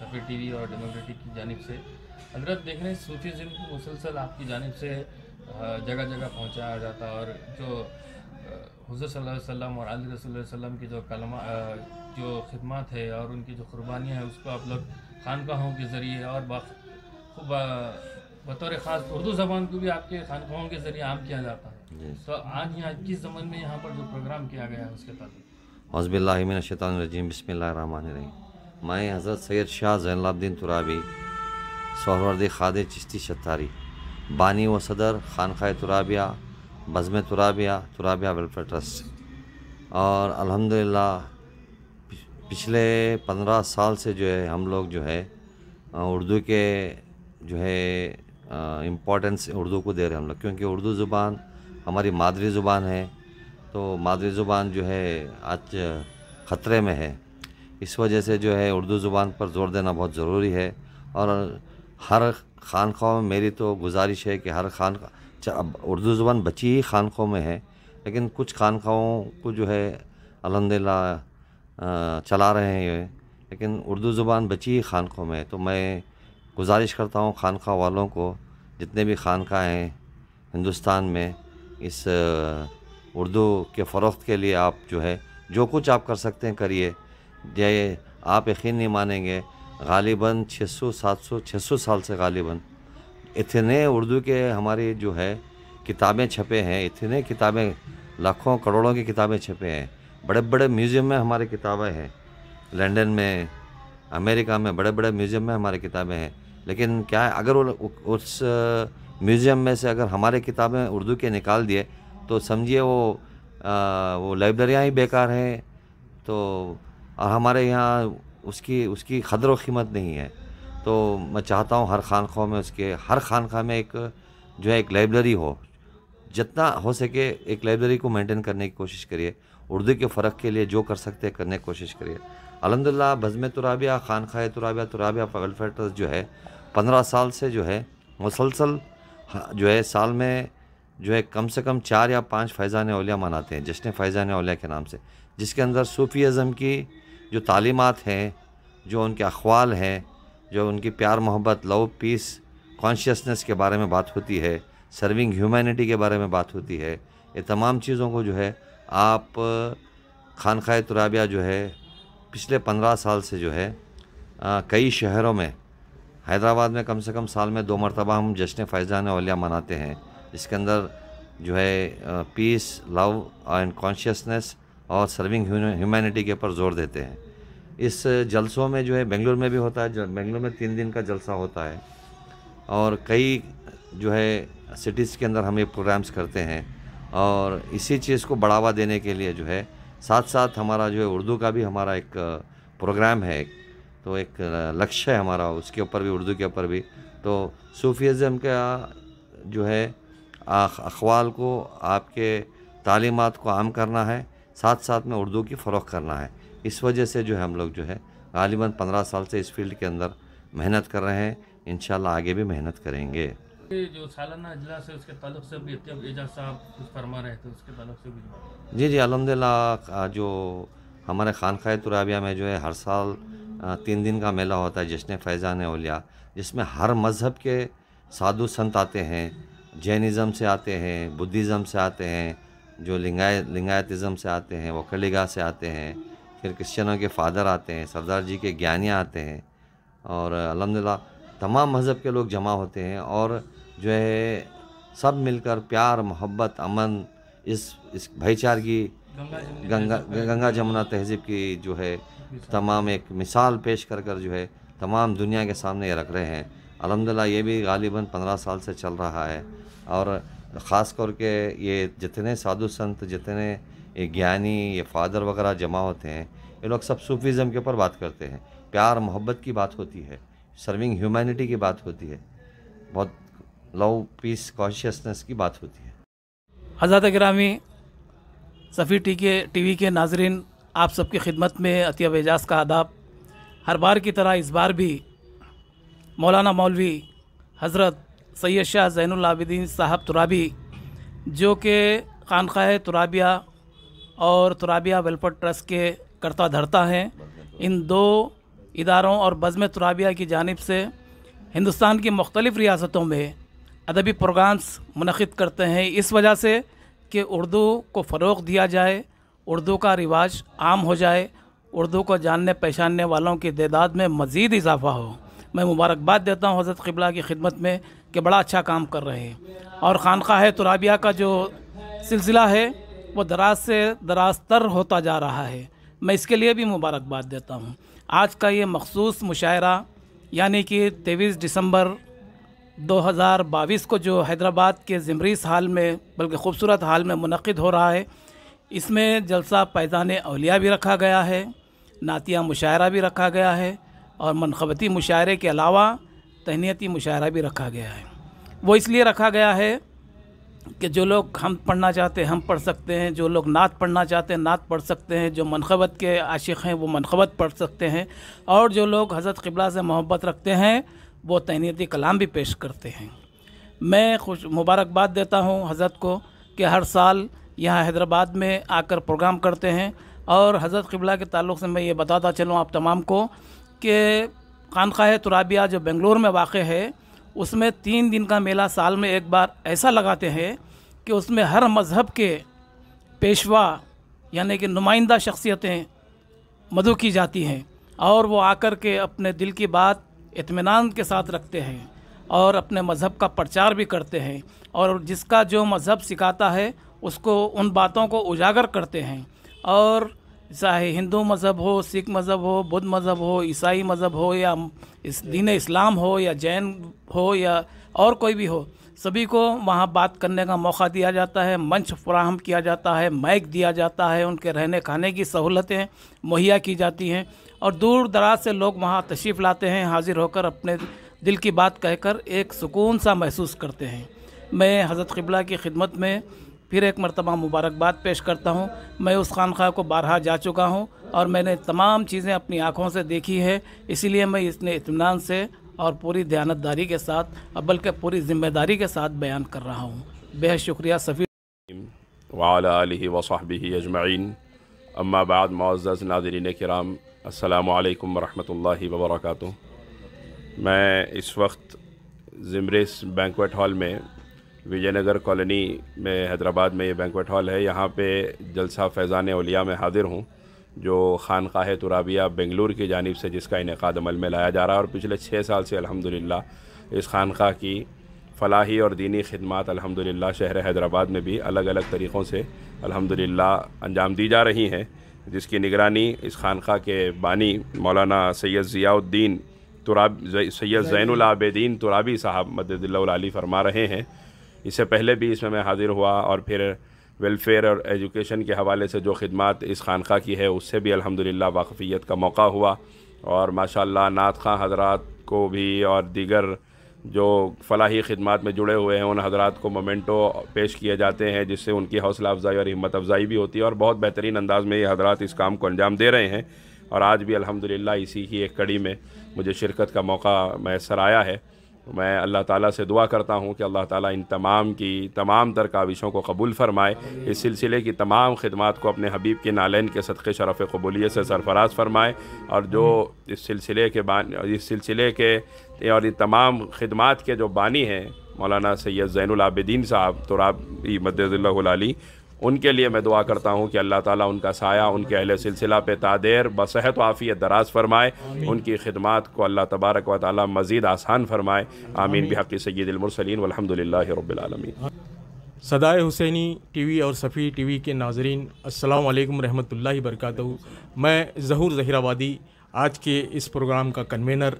सफ़ेद टीवी और डेमोक्रेटिक की जानब से हजरत देख रहे हैं जिम को मुसलसल आपकी जानब से जगह जगह पहुँचाया जाता है और जो हजर सल्लल्लाहु और आल रसोल्लम की जो कलमा जो खदमत है और उनकी जो कुरबानियाँ हैं उसको आप लोग खानकाहों के ज़रिए और खूब बतौर ख़ास उर्दू ज़बान को भी आपके खानकाहों के ज़रिए आम किया जाता है तो आज यहाँ किस ज़मन में यहाँ पर जो प्रोग्राम किया गया है उसके तहत हजबिल्लाशतरजीम बसमिल रही मैं हज़रत सैयद शाह जैनलाब्दीन तुराबी सहरवर्दी खाद चिश्ती शतारी बानी व सदर खानखा तुराबिया बज़म तुराबिया तुराबिया वेलफेयर ट्रस्ट और अल्हम्दुलिल्लाह पिछले पंद्रह साल से जो है हम लोग जो है उर्दू के जो है इम्पोर्टेंस उर्दू को दे रहे हैं हम लोग क्योंकि उर्दू ज़ुबान हमारी मादरी ज़ुबान है तो मादरी ज़ुबान जो है आज ख़तरे में है इस वजह से जो है उर्दू ज़ुबान पर ज़ोर देना बहुत ज़रूरी है और हर खानखों में मेरी तो गुजारिश है कि हर खान उर्दू ज़ुबान बची ही खानखों में है लेकिन कुछ खानखाओं को जो है अलहमदिल्ला चला रहे हैं लेकिन उर्दू ज़ुबान बची ही खानखों में तो मैं गुजारिश करता हूँ खानखा वालों को जितने भी खानखा हैं हिंदुस्तान में इस उर्दू के फ़रोख्त के लिए आप जो है जो कुछ आप कर सकते हैं करिए ये आप यकीन नहीं मानेंगे गालिबा 600 700 600 साल से गालिबा इतने उर्दू के हमारी जो है किताबें छपे हैं इतने किताबें लाखों करोड़ों की किताबें छपे हैं बड़े बड़े म्यूज़ियम में हमारी किताबें हैं लंदन में अमेरिका में बड़े बड़े म्यूज़ियम में हमारी किताबें हैं लेकिन क्या है अगर उस म्यूज़ियम में से अगर हमारे किताबें उर्दू के निकाल दिए तो समझिए वो आ, वो लाइब्रेरियाँ ही बेकार हैं तो અ ہمارے یہاں ઉસ્કી ઉસ્કી ખદર ઓ ખીમત નહીં હૈ તો મં ચાહતા હું હર ખાનખૌ મેં ઉસ્કે હર ખાનખૌ મેં એક જો હે એક લાઈબ્રેરી હો જતના હો સકે એક લાઈબ્રેરી કો મેન્ટેન કરને કી કોશિશ કરિયે ઉર્દુ કે ફરક કે લિયે જો કર સકતે હે કરને કોશિશ કરિયે અલહમ્દુલ્લાહ બઝમે તુરાબિયા ખાનખાય તુરાબિયા તુરાબિયા ફગલફેરત જો હે 15 સાલ સે જો હે મુસલસલ જો હે સાલ મેં જો હે કમ સે કમ 4 યા 5 ફૈઝાને ауલિયા મનાતે હે જિસ્ને ફૈઝાને ауલિયા કે નામ સે જિસ્કે અંદર સૂફી અઝમ કી जो तालीमत हैं जो उनके अखवाल हैं जो उनकी प्यार मोहब्बत लव पीस कॉन्शियसनेस के बारे में बात होती है सर्विंग ह्यूमैनिटी के बारे में बात होती है ये तमाम चीज़ों को जो है आप खानखा तुराबिया जो है पिछले पंद्रह साल से जो है आ, कई शहरों में हैदराबाद में कम से कम साल में दो मरतबा हम जश्न फैज़ान अलिया मनाते हैं इसके अंदर जो है पीस लव एंड कॉन्शियसनेस और सर्विंग ह्यूमैनिटी के ऊपर जोर देते हैं इस जलसों में जो है बेंगलुरु में भी होता है बेंगलोर में तीन दिन का जलसा होता है और कई जो है सिटीज़ के अंदर हम ये प्रोग्राम्स करते हैं और इसी चीज़ को बढ़ावा देने के लिए जो है साथ साथ हमारा जो है उर्दू का भी हमारा एक प्रोग्राम है तो एक लक्ष्य है हमारा उसके ऊपर भी उर्दू के ऊपर भी तो सूफीज़म का जो है अखवाल को आपके तालीमत को आम करना है साथ साथ में उर्दू की फ़रोग करना है इस वजह से जो है हम लोग जो है गालिबा पंद्रह साल से इस फील्ड के अंदर मेहनत कर रहे हैं इन आगे भी मेहनत करेंगे जो सालाना अजलास है उसके तलब से भी एजाज साहब कुछ फरमा रहे थे उसके तलब से भी जी जी अलहमदिल्ला जो हमारे खानखा तुराबिया में जो है हर साल तीन दिन का मेला होता है जश्न फैज़ान ओलिया जिसमें हर मज़हब के साधु संत आते हैं जैनिज़म से आते हैं बुद्धिज़म से आते हैं जो लिंगाय लिंगायतिज़म से आते हैं वकलिगा से आते हैं फिर क्रिश्चनों के फादर आते हैं सरदार जी के ज्ञानियाँ आते हैं और अलहमदिल्ला तमाम मज़हब के लोग जमा होते हैं और जो है सब मिलकर प्यार मोहब्बत अमन इस इस भाईचार की गंगा गंगा जमुना तहजीब की जो है तमाम एक मिसाल पेश कर कर जो है तमाम दुनिया के सामने ये रख रहे हैं अलहमदिल्ला ये भी गालिबा पंद्रह साल से चल रहा है और ख़ास करके ये जितने साधु संत जितने ये ज्ञानी ये फादर वगैरह जमा होते हैं ये लोग सब सूफीज़म के ऊपर बात करते हैं प्यार मोहब्बत की बात होती है सर्विंग ह्यूमैनिटी की बात होती है बहुत लव पीस कॉन्शियसनेस की बात होती है हजरत ग्रामी सफ़ी टी के टी वी के नाजरन आप सबकी खिदमत में अतियब एजाज का आदाब हर बार की तरह इस बार भी मौलाना मौलवी हज़रत सैद शाह जैनलाबिदीन साहब तुराबी जो कि खानख़ा तुराबिया और तुराबिया वेलफेयर ट्रस्ट के करता धरता हैं इन दो इदारों और बज़म तुराबिया की जानब से हिंदुस्तान की मुख्तलिफ़ रियासतों में अदबी प्रोग्राम्स मनद करते हैं इस वजह से कि उर्दू को फ़रोग दिया जाए उर्दू का रिवाज आम हो जाए उर्दू को जानने पहचानने वालों की तदाद में मज़ीद इजाफ़ा हो मैं मुबारकबाद देता हूँ हज़रत कबला की खिदमत में कि बड़ा अच्छा काम कर रहे हैं और खानका है तुराबिया का जो सिलसिला है वो दराज से दराज तर होता जा रहा है मैं इसके लिए भी मुबारकबाद देता हूँ आज का ये मखसूस मुशायरा यानी कि तेईस दिसंबर 2022 को जो हैदराबाद के ज़मरीस हाल में बल्कि ख़ूबसूरत हाल में मनद हो रहा है इसमें जलसा पैदान अलिया भी रखा गया है नातिया मुशायरा भी रखा गया है और मनखबती मुशायरे के अलावा तहनीती मुशायरा भी रखा गया है वो इसलिए रखा गया है कि जो लोग हम पढ़ना चाहते हैं हम पढ़ सकते हैं जो लोग नात पढ़ना चाहते हैं नात पढ़ सकते हैं जो मनखबत के आशिक हैं वो मनखबत पढ़ सकते हैं और जो लोग हज़रत किबला से मोहब्बत रखते हैं वो तहनीती कलाम भी पेश करते हैं मैं खुश मुबारकबाद देता हूँ हज़रत को कि हर साल यहाँ हैदराबाद में आकर प्रोग्राम करते हैं और हज़रत किबला के ताल्लुक से मैं ये बताता चलूँ आप तमाम को कि खानखा तुराबिया जो बेंगलोर में वाक़ है उसमें तीन दिन का मेला साल में एक बार ऐसा लगाते हैं कि उसमें हर मज़हब के पेशवा यानी कि नुमाइंदा शख्सियतें मधु की जाती हैं और वो आकर के अपने दिल की बात इतमान के साथ रखते हैं और अपने मज़हब का प्रचार भी करते हैं और जिसका जो मज़हब सिखाता है उसको उन बातों को उजागर करते हैं और चाहे हिंदू मज़हब हो सिख मज़हब हो बुद्ध मज़हब हो ईसाई मज़हब हो या इस दीन इस्लाम हो या जैन हो या और कोई भी हो सभी को वहाँ बात करने का मौका दिया जाता है मंच फ्राहम किया जाता है माइक दिया जाता है उनके रहने खाने की सहूलतें मुहैया की जाती हैं और दूर दराज से लोग वहाँ तशरीफ़ लाते हैं हाजिर होकर अपने दिल की बात कहकर एक सुकून सा महसूस करते हैं मैं हज़रत क़िबला की खिदमत में फिर एक मरतबा मुबारकबाद पेश करता हूँ मैं उस खानखा को बारहा जा चुका हूँ और मैंने तमाम चीज़ें अपनी आँखों से देखी है इसीलिए मैं इसने इतमान से और पूरी दयानतदारी के साथ बल्कि पूरी जिम्मेदारी के साथ बयान कर रहा हूँ बेहद शुक्रिया सफ़ी वाली अजमाइन अम्माबाद बाद नाजरीन नादरीन कराम असल वरहमल वबरक मैं इस वक्त ज़मरेस बैंकवेट हॉल में विजयनगर कॉलोनी में हैदराबाद में ये बैंकवेट हॉल है यहाँ पे जलसा फैज़ान उलिया में हाजिर हूँ जो खानकाह तुराबिया बेंगलुरु की जानब से जिसका इनका अमल में लाया जा रहा है और पिछले छः साल से अलहमदिल्ला इस खानका की फलाही और दीनी खिदमत अलहमदिल्ला शहर हैदराबाद में भी अलग अलग तरीक़ों से अलहमदिल्ला अंजाम दी जा रही हैं जिसकी निगरानी इस खानका के बानी मौलाना सैयद ज़ियाउद्दीन तुराब सैयद ज़ैनआबेदीन तुराबी साहब मददिल्ला फरमा रहे हैं इससे पहले भी इसमें मैं हाज़िर हुआ और फिर वेलफेयर और एजुकेशन के हवाले से जो खदमात इस खानक की है उससे भी अलहमदिल्ला वाकफ़ियत का मौका हुआ और माशा नात खां हजरात को भी और दीगर जो फलाही खदमात में जुड़े हुए हैं उन हजरात को मोमेंटो पेश किए जाते हैं जिससे उनकी हौसला अफजाई और हिम्मत अफजाई भी होती है और बहुत बेहतरीन अंदाज में ये हजरात इस काम को अंजाम दे रहे हैं और आज भी अलहमदिल्ला इसी की एक कड़ी में मुझे शिरकत का मौका मैसर आया है मैं अल्लाह ताला से दुआ करता हूँ कि अल्लाह ताला इन तमाम की तमाम तर काविशों को कबूल फरमाए इस सिलसिले की तमाम खदमात को अपने हबीब के नालन के सदक़े शरफ़ कबूलियत से सरफराज फरमाए और जो इस सिलसिले के बान इस सिलसिले के और ये तमाम खदमात के जो बानी हैं मौलाना सैयद ज़ैनआबिदीन साहब तो आप मदली उनके लिए मैं दुआ करता हूँ कि अल्लाह ताला उनका साया उनके अहल सिलसिला पे तादेर बसहत आफ़ियत दराज फरमाए उनकी खदमात को अल्लाह तबारक व ताली मज़ीद आसान फरमाए आमीन बहक़ी सैदमरसलिन वलहमदिल्ला रबालमीन सदाए हुसैनी टीवी और सफ़ी टीवी के नाजरीन असलकम रहमतुल्लाहि वरकत मैं जहूर जहरावादी आज के इस प्रोग्राम का कन्वेनर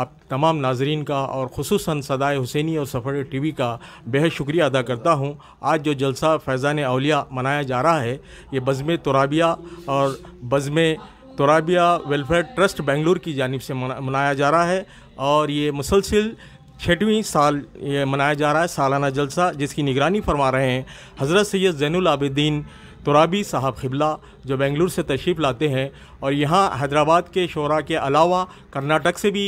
आप तमाम नाजरीन का और खसूस सदाए हुसैनी और सफ़र टी वी का बेहद शुक्रिया अदा करता हूँ आज जो जलसा फैज़ान अलिया मनाया जा रहा है ये बज़म तुराबिया और बज़म तुराबिया वेलफेयर ट्रस्ट बेंगलुरु की जानब से मनाया जा रहा है और ये मुसलसिल छठवीं साल ये मनाया जा रहा है सालाना जलसा जिसकी निगरानी फरमा रहे हैं हज़रत सैद जैनआबद्दीन तुराबी साहब खिबला जो बेंगलुरु से तशरीफ़ लाते हैं और यहाँ हैदराबाद के शोरा के अलावा कर्नाटक से भी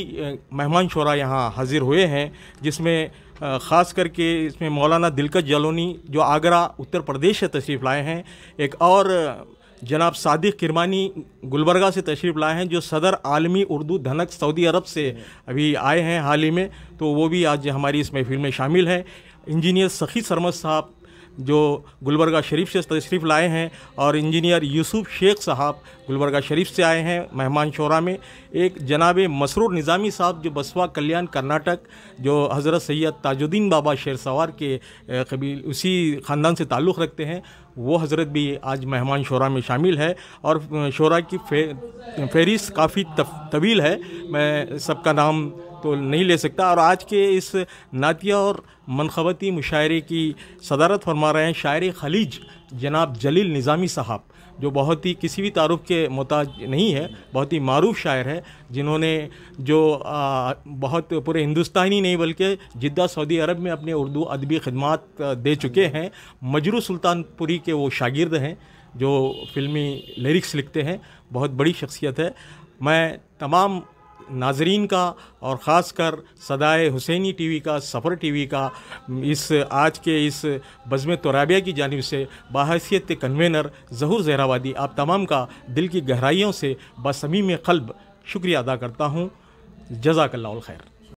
मेहमान शोरा यहाँ हाजिर हुए हैं जिसमें ख़ास करके इसमें मौलाना दिलकत जलोनी जो आगरा उत्तर प्रदेश से तशरीफ़ लाए हैं एक और जनाब सादिक किरमानी गुलबर्गा से तशरीफ़ लाए हैं जो सदर आलमी उर्दू धनक सऊदी अरब से अभी आए हैं हाल ही में तो वो भी आज हमारी इस महफिल में शामिल हैं इंजीनियर सखी सरमद साहब जो गुलबर्गा शरीफ से तशरीफ़ लाए हैं और इंजीनियर यूसुफ शेख साहब गुलबर्गा शरीफ से आए हैं मेहमान शोरा में एक जनाब मसरूर निज़ामी साहब जो बसवा कल्याण कर्नाटक जो हज़रत सैयद ताजुद्दीन बाबा शेर सवार के कबील उसी ख़ानदान से ताल्लुक़ रखते हैं वो हज़रत भी आज मेहमान शोरा में शामिल है और शोरा की फे, काफ़ी तवील है मैं सबका नाम तो नहीं ले सकता और आज के इस नातिया और मनखवती मुशायरे की सदारत फरमा रहे हैं शायर खलीज जनाब जलील निज़ामी साहब जो बहुत ही किसी भी तारुफ के मोहताज नहीं है बहुत ही मरूफ शायर है जिन्होंने जो आ, बहुत पूरे हिंदुस्तानी नहीं बल्कि जिद्दा सऊदी अरब में अपने उर्दू अदबी खदमात दे चुके हैं मजरू सुल्तानपुरी के वो शागिर्द हैं जो फिल्मी लिरिक्स लिखते हैं बहुत बड़ी शख्सियत है मैं तमाम नाजरीन का और ख़ास कर सदाए हुसैनी टीवी का सफ़र टीवी का इस आज के इस बज़म तोराबिया की जानब से बाहसीत कन्वेनर जहूर जहरावादी आप तमाम का दिल की गहराइयों से बसमीम कल्ब शुक्रिया अदा करता हूँ जजाकल्ला खैर